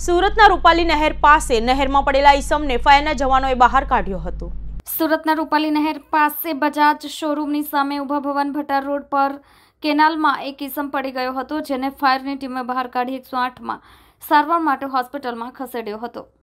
સુરતના રૂપાલી નહેર પાસે નહેરમાં પડેલા ઈસમને ફાયરના જવાનોએ બહાર કાઢ્યો હતો સુરતના રૂપાલી નહેર પાસે બજાજ શોરૂમની સામે ઉભા ભવન ભટ્ટા રોડ પર કેનાલમાં એક ઈસમ પડી ગયો હતો જેને ફાયરની ટીમે બહાર કાઢી એકસો આઠમાં સારવાર માટે હોસ્પિટલમાં ખસેડ્યો હતો